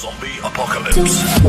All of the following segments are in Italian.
Zombie Apocalypse.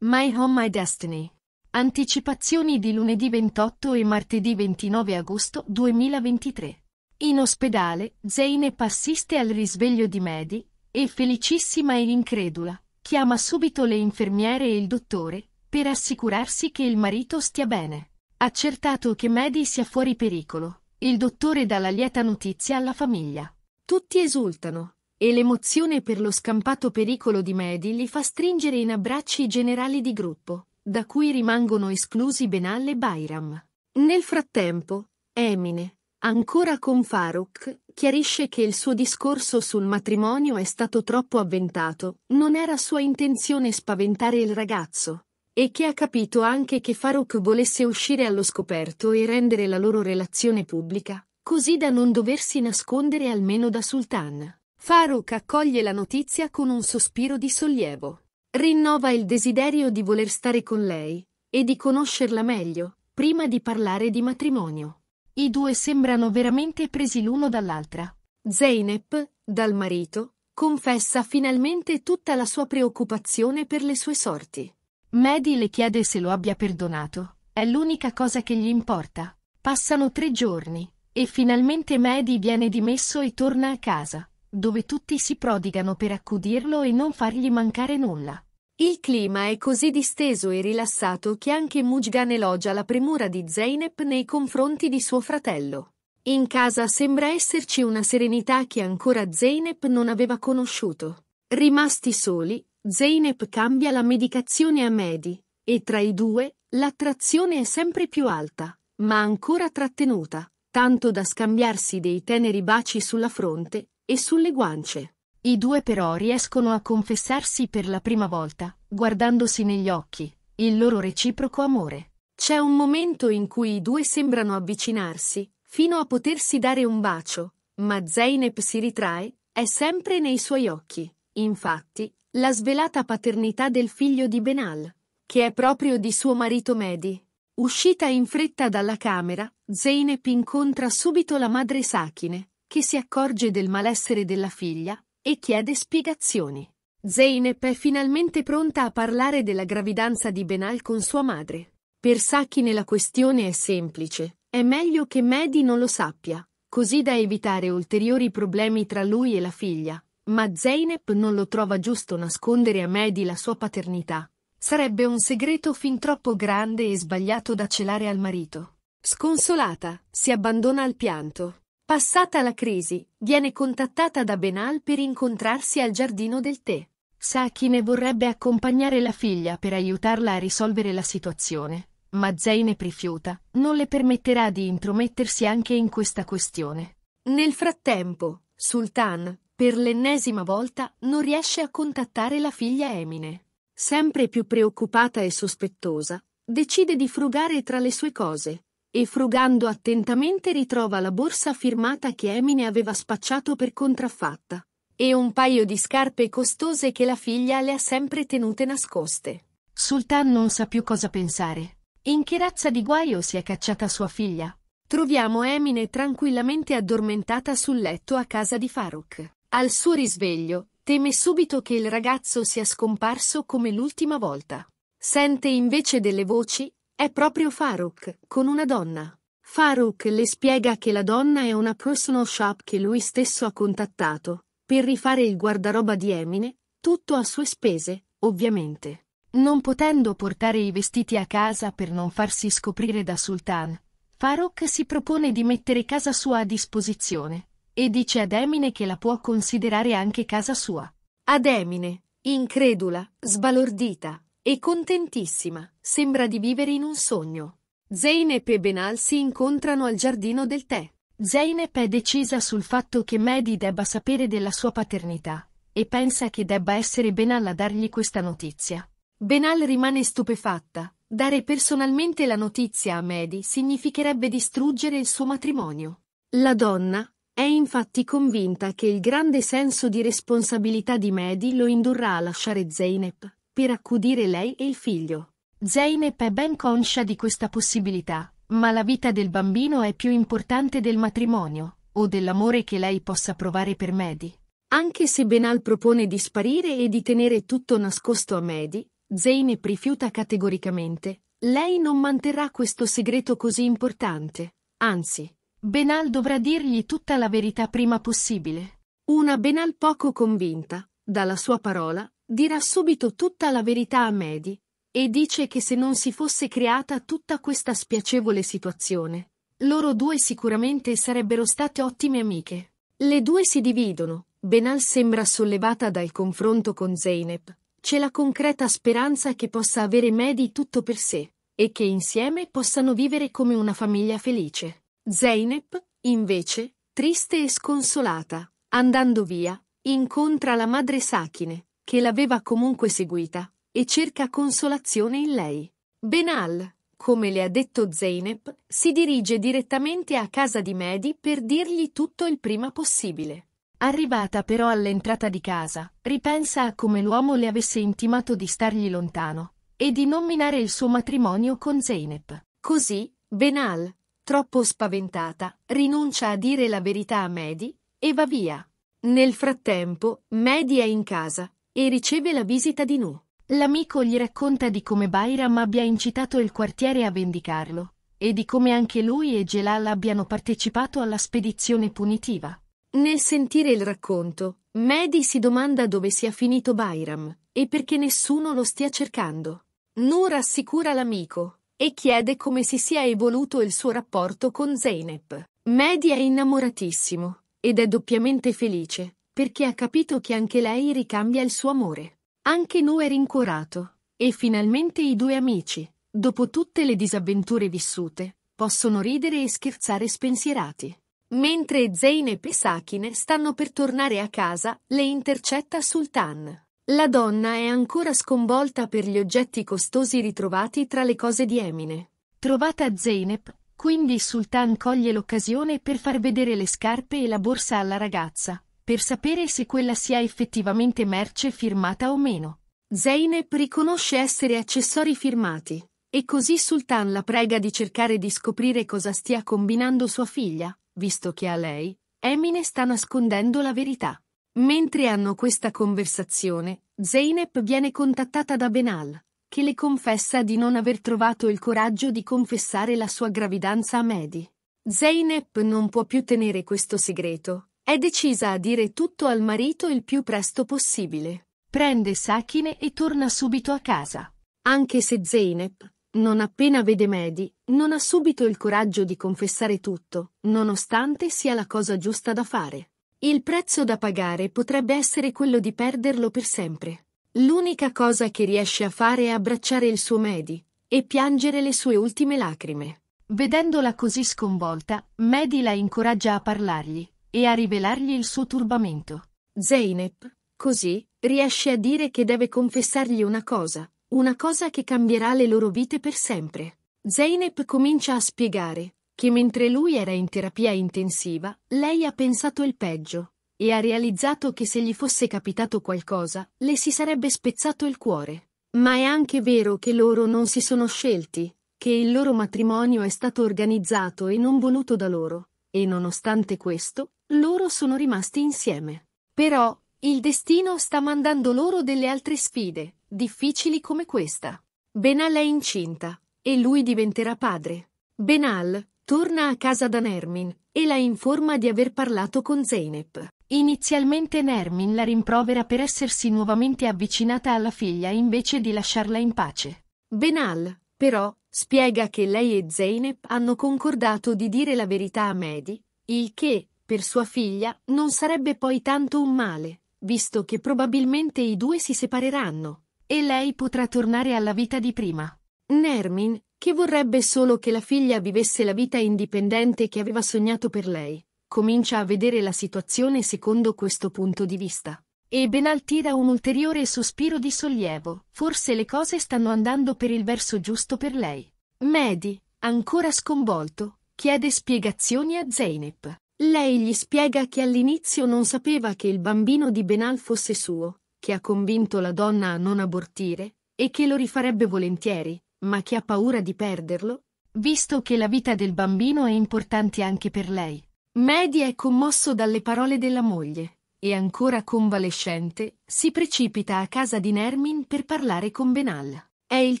My Home My Destiny. Anticipazioni di lunedì 28 e martedì 29 agosto 2023. In ospedale, Zeynep assiste al risveglio di Maddie, e felicissima e incredula, chiama subito le infermiere e il dottore, per assicurarsi che il marito stia bene. Accertato che Maddie sia fuori pericolo, il dottore dà la lieta notizia alla famiglia. Tutti esultano, e l'emozione per lo scampato pericolo di Maddie li fa stringere in abbracci i generali di gruppo, da cui rimangono esclusi Benal e Bayram. Nel frattempo, Emine, ancora con Farouk, chiarisce che il suo discorso sul matrimonio è stato troppo avventato, non era sua intenzione spaventare il ragazzo, e che ha capito anche che Farouk volesse uscire allo scoperto e rendere la loro relazione pubblica, così da non doversi nascondere almeno da Sultan. Farouk accoglie la notizia con un sospiro di sollievo. Rinnova il desiderio di voler stare con lei e di conoscerla meglio, prima di parlare di matrimonio. I due sembrano veramente presi l'uno dall'altra. Zeynep, dal marito, confessa finalmente tutta la sua preoccupazione per le sue sorti. Maddie le chiede se lo abbia perdonato. È l'unica cosa che gli importa. Passano tre giorni e finalmente Maddie viene dimesso e torna a casa, dove tutti si prodigano per accudirlo e non fargli mancare nulla. Il clima è così disteso e rilassato che anche Mujgan elogia la premura di Zeynep nei confronti di suo fratello. In casa sembra esserci una serenità che ancora Zeynep non aveva conosciuto. Rimasti soli, Zeynep cambia la medicazione a Medi, e tra i due l'attrazione è sempre più alta, ma ancora trattenuta, tanto da scambiarsi dei teneri baci sulla fronte e sulle guance. I due però riescono a confessarsi per la prima volta, guardandosi negli occhi, il loro reciproco amore. C'è un momento in cui i due sembrano avvicinarsi, fino a potersi dare un bacio, ma Zeynep si ritrae, è sempre nei suoi occhi. Infatti, la svelata paternità del figlio di Benal, che è proprio di suo marito Mehdi. Uscita in fretta dalla camera, Zeynep incontra subito la madre Sakine, che si accorge del malessere della figlia e chiede spiegazioni. Zeynep è finalmente pronta a parlare della gravidanza di Benal con sua madre. Per Sakine la questione è semplice, è meglio che Mehdi non lo sappia, così da evitare ulteriori problemi tra lui e la figlia, ma Zeynep non lo trova giusto nascondere a Mehdi la sua paternità. Sarebbe un segreto fin troppo grande e sbagliato da celare al marito. Sconsolata, si abbandona al pianto. Passata la crisi, viene contattata da Benal per incontrarsi al giardino del tè. Sakine vorrebbe accompagnare la figlia per aiutarla a risolvere la situazione, ma Zeynep rifiuta, non le permetterà di intromettersi anche in questa questione. Nel frattempo, Sultan, per l'ennesima volta non riesce a contattare la figlia Emine. Sempre più preoccupata e sospettosa, decide di frugare tra le sue cose e frugando attentamente ritrova la borsa firmata che Emine aveva spacciato per contraffatta e un paio di scarpe costose che la figlia le ha sempre tenute nascoste. Sultan non sa più cosa pensare. In che razza di guaio si è cacciata sua figlia? Troviamo Emine tranquillamente addormentata sul letto a casa di Farouk. Al suo risveglio, teme subito che il ragazzo sia scomparso come l'ultima volta. Sente invece delle voci, è proprio Farouk, con una donna. Farouk le spiega che la donna è una personal shop che lui stesso ha contattato, per rifare il guardaroba di Emine, tutto a sue spese, ovviamente. Non potendo portare i vestiti a casa per non farsi scoprire da Sultan, Farouk si propone di mettere casa sua a disposizione e dice ad Emine che la può considerare anche casa sua. Ad Emine, incredula, sbalordita e contentissima, sembra di vivere in un sogno. Zeynep e Benal si incontrano al giardino del tè. Zeynep è decisa sul fatto che Mehdi debba sapere della sua paternità e pensa che debba essere Benal a dargli questa notizia. Benal rimane stupefatta. Dare personalmente la notizia a Mehdi significherebbe distruggere il suo matrimonio. La donna, è infatti convinta che il grande senso di responsabilità di Mehdi lo indurrà a lasciare Zeynep per accudire lei e il figlio. Zeynep è ben conscia di questa possibilità, ma la vita del bambino è più importante del matrimonio o dell'amore che lei possa provare per Mehdi. Anche se Benal propone di sparire e di tenere tutto nascosto a Mehdi, Zeynep rifiuta categoricamente. Lei non manterrà questo segreto così importante, anzi, Benal dovrà dirgli tutta la verità prima possibile. Una Benal poco convinta, dalla sua parola, dirà subito tutta la verità a Mehdi, e dice che se non si fosse creata tutta questa spiacevole situazione, loro due sicuramente sarebbero state ottime amiche. Le due si dividono, Benal sembra sollevata dal confronto con Zeynep, c'è la concreta speranza che possa avere Mehdi tutto per sé, e che insieme possano vivere come una famiglia felice. Zeynep, invece, triste e sconsolata, andando via, incontra la madre Sakine, che l'aveva comunque seguita, e cerca consolazione in lei. Benal, come le ha detto Zeynep, si dirige direttamente a casa di Mehdi per dirgli tutto il prima possibile. Arrivata però all'entrata di casa, ripensa a come l'uomo le avesse intimato di stargli lontano e di nominare il suo matrimonio con Zeynep. Così, Benal, troppo spaventata, rinuncia a dire la verità a Medi e va via. Nel frattempo, Medi è in casa e riceve la visita di Nu. L'amico gli racconta di come Bayram abbia incitato il quartiere a vendicarlo e di come anche lui e Gelal abbiano partecipato alla spedizione punitiva. Nel sentire il racconto, Medi si domanda dove sia finito Bayram e perché nessuno lo stia cercando. Nu rassicura l'amico e chiede come si sia evoluto il suo rapporto con Zeynep. Mehdi è innamoratissimo ed è doppiamente felice perché ha capito che anche lei ricambia il suo amore. Anche Nu è rincuorato e finalmente i due amici, dopo tutte le disavventure vissute, possono ridere e scherzare spensierati. Mentre Zeynep e Sakine stanno per tornare a casa, le intercetta Sultan. La donna è ancora sconvolta per gli oggetti costosi ritrovati tra le cose di Emine. Trovata Zeynep, quindi il sultan coglie l'occasione per far vedere le scarpe e la borsa alla ragazza, per sapere se quella sia effettivamente merce firmata o meno. Zeynep riconosce essere accessori firmati, e così Sultan la prega di cercare di scoprire cosa stia combinando sua figlia, visto che a lei, Emine sta nascondendo la verità. Mentre hanno questa conversazione, Zeynep viene contattata da Benal, che le confessa di non aver trovato il coraggio di confessare la sua gravidanza a Mehdi. Zeynep non può più tenere questo segreto, è decisa a dire tutto al marito il più presto possibile. Prende Sakine e torna subito a casa. Anche se Zeynep, non appena vede Mehdi, non ha subito il coraggio di confessare tutto, nonostante sia la cosa giusta da fare. Il prezzo da pagare potrebbe essere quello di perderlo per sempre. L'unica cosa che riesce a fare è abbracciare il suo Medi e piangere le sue ultime lacrime. Vedendola così sconvolta, Medi la incoraggia a parlargli e a rivelargli il suo turbamento. Zeynep, così, riesce a dire che deve confessargli una cosa, una cosa che cambierà le loro vite per sempre. Zeynep comincia a spiegare, che mentre lui era in terapia intensiva, lei ha pensato il peggio e ha realizzato che se gli fosse capitato qualcosa, le si sarebbe spezzato il cuore. Ma è anche vero che loro non si sono scelti, che il loro matrimonio è stato organizzato e non voluto da loro, e nonostante questo, loro sono rimasti insieme. Però, il destino sta mandando loro delle altre sfide, difficili come questa. Benal è incinta, e lui diventerà padre. Benal, Torna a casa da Nermin e la informa di aver parlato con Zeynep. Inizialmente Nermin la rimprovera per essersi nuovamente avvicinata alla figlia invece di lasciarla in pace. Benal, però, spiega che lei e Zeynep hanno concordato di dire la verità a Mehdi, il che, per sua figlia, non sarebbe poi tanto un male, visto che probabilmente i due si separeranno e lei potrà tornare alla vita di prima. Nermin, che vorrebbe solo che la figlia vivesse la vita indipendente che aveva sognato per lei, comincia a vedere la situazione secondo questo punto di vista. E Benal tira un ulteriore sospiro di sollievo, forse le cose stanno andando per il verso giusto per lei. Mehdi, ancora sconvolto, chiede spiegazioni a Zeynep. Lei gli spiega che all'inizio non sapeva che il bambino di Benal fosse suo, che ha convinto la donna a non abortire, e che lo rifarebbe volentieri, ma che ha paura di perderlo, visto che la vita del bambino è importante anche per lei. Mehdi è commosso dalle parole della moglie e ancora convalescente, si precipita a casa di Nermin per parlare con Benal. È il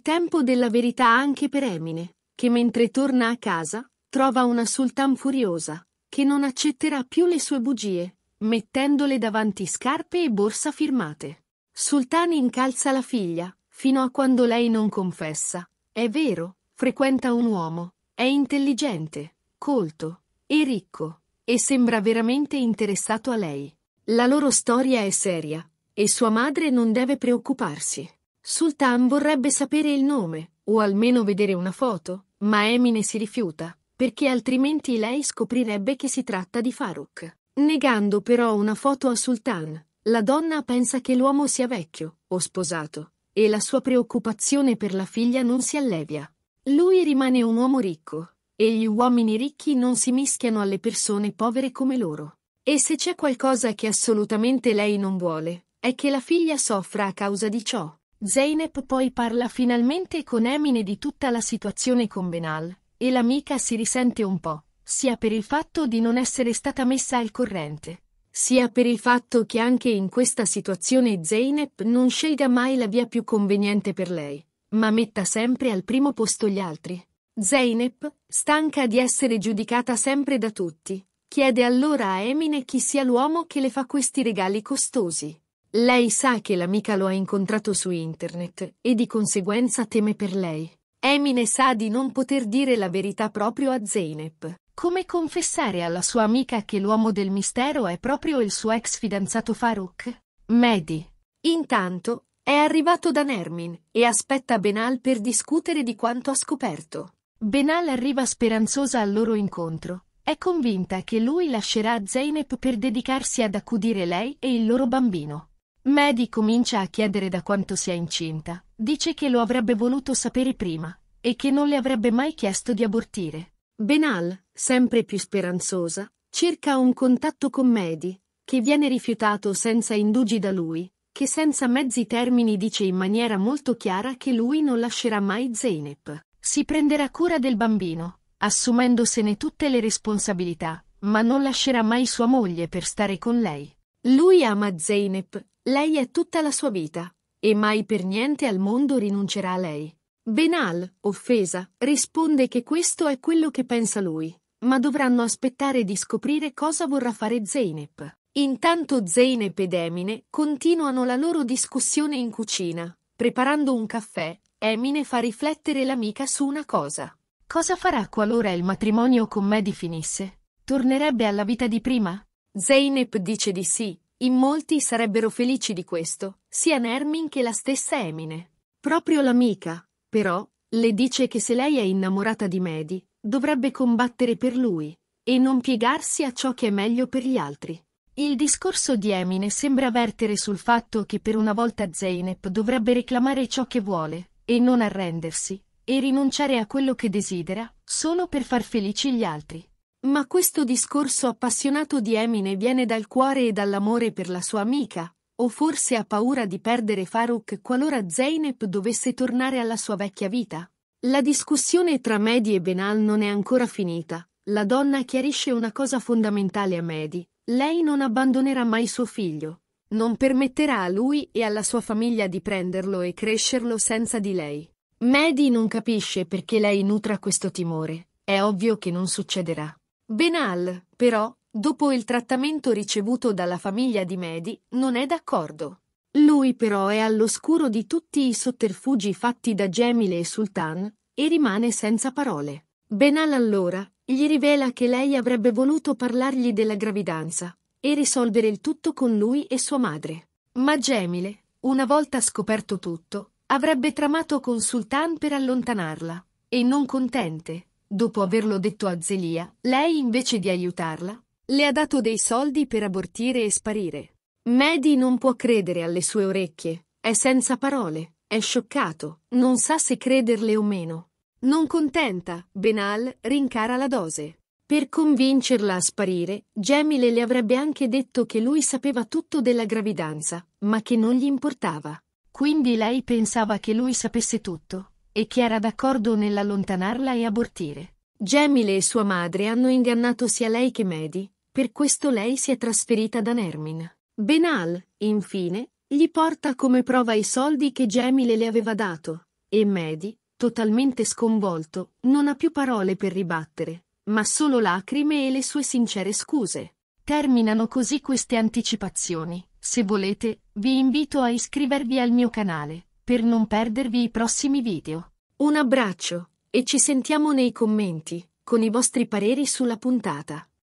tempo della verità anche per Emine, che mentre torna a casa, trova una sultan furiosa, che non accetterà più le sue bugie, mettendole davanti scarpe e borsa firmate. Sultan incalza la figlia, fino a quando lei non confessa, è vero, frequenta un uomo, è intelligente, colto, e ricco, e sembra veramente interessato a lei. La loro storia è seria, e sua madre non deve preoccuparsi. Sultan vorrebbe sapere il nome, o almeno vedere una foto, ma Emine si rifiuta, perché altrimenti lei scoprirebbe che si tratta di Farouk. Negando però una foto a Sultan, la donna pensa che l'uomo sia vecchio o sposato, e la sua preoccupazione per la figlia non si allevia. Lui rimane un uomo ricco, e gli uomini ricchi non si mischiano alle persone povere come loro. E se c'è qualcosa che assolutamente lei non vuole, è che la figlia soffra a causa di ciò. Zeynep poi parla finalmente con Emine di tutta la situazione con Benal, e l'amica si risente un po', sia per il fatto di non essere stata messa al corrente, sia per il fatto che anche in questa situazione Zeynep non scelga mai la via più conveniente per lei, ma metta sempre al primo posto gli altri. Zeynep, stanca di essere giudicata sempre da tutti, chiede allora a Emine chi sia l'uomo che le fa questi regali costosi. Lei sa che l'amica lo ha incontrato su internet e di conseguenza teme per lei. Emine sa di non poter dire la verità proprio a Zeynep, come confessare alla sua amica che l'uomo del mistero è proprio il suo ex fidanzato Farouk? Mehdi. Intanto, è arrivato da Nermin e aspetta Benal per discutere di quanto ha scoperto. Benal arriva speranzosa al loro incontro. È convinta che lui lascerà Zeynep per dedicarsi ad accudire lei e il loro bambino. Mehdi comincia a chiedere da quanto sia incinta. Dice che lo avrebbe voluto sapere prima e che non le avrebbe mai chiesto di abortire. Benal, sempre più speranzosa, cerca un contatto con Medi, che viene rifiutato senza indugi da lui, che senza mezzi termini dice in maniera molto chiara che lui non lascerà mai Zeynep. Si prenderà cura del bambino, assumendosene tutte le responsabilità, ma non lascerà mai sua moglie per stare con lei. Lui ama Zeynep, lei è tutta la sua vita, e mai per niente al mondo rinuncerà a lei. Benal, offesa, risponde che questo è quello che pensa lui, ma dovranno aspettare di scoprire cosa vorrà fare Zeynep. Intanto Zeynep ed Emine continuano la loro discussione in cucina. Preparando un caffè, Emine fa riflettere l'amica su una cosa. Cosa farà qualora il matrimonio con Medi finisse? Tornerebbe alla vita di prima? Zeynep dice di sì. In molti sarebbero felici di questo, sia Nermin che la stessa Emine. Proprio l'amica, però, le dice che se lei è innamorata di Medi, dovrebbe combattere per lui e non piegarsi a ciò che è meglio per gli altri. Il discorso di Emine sembra vertere sul fatto che per una volta Zeynep dovrebbe reclamare ciò che vuole, e non arrendersi, e rinunciare a quello che desidera, solo per far felici gli altri. Ma questo discorso appassionato di Emine viene dal cuore e dall'amore per la sua amica, o forse ha paura di perdere Farouk qualora Zeynep dovesse tornare alla sua vecchia vita? La discussione tra Mehdi e Benal non è ancora finita. La donna chiarisce una cosa fondamentale a Mehdi. Lei non abbandonerà mai suo figlio. Non permetterà a lui e alla sua famiglia di prenderlo e crescerlo senza di lei. Mehdi non capisce perché lei nutra questo timore. È ovvio che non succederà. Benal, però, dopo il trattamento ricevuto dalla famiglia di Mehdi, non è d'accordo. Lui però è all'oscuro di tutti i sotterfugi fatti da Gemile e Sultan e rimane senza parole. Benal allora gli rivela che lei avrebbe voluto parlargli della gravidanza e risolvere il tutto con lui e sua madre. Ma Gemile, una volta scoperto tutto, avrebbe tramato con Sultan per allontanarla e non contente, dopo averlo detto a Zelia, lei invece di aiutarla, le ha dato dei soldi per abortire e sparire. Maddie non può credere alle sue orecchie, è senza parole, è scioccato, non sa se crederle o meno. Non contenta, Benal rincara la dose. Per convincerla a sparire, Gemile le avrebbe anche detto che lui sapeva tutto della gravidanza, ma che non gli importava. Quindi lei pensava che lui sapesse tutto, e che era d'accordo nell'allontanarla e abortire. Gemile e sua madre hanno ingannato sia lei che Medi, per questo lei si è trasferita da Nermin. Benal, infine, gli porta come prova i soldi che Gemile le aveva dato, e Medi, totalmente sconvolto, non ha più parole per ribattere, ma solo lacrime e le sue sincere scuse. Terminano così queste anticipazioni. Se volete, vi invito a iscrivervi al mio canale, per non perdervi i prossimi video. Un abbraccio, e ci sentiamo nei commenti, con i vostri pareri sulla puntata.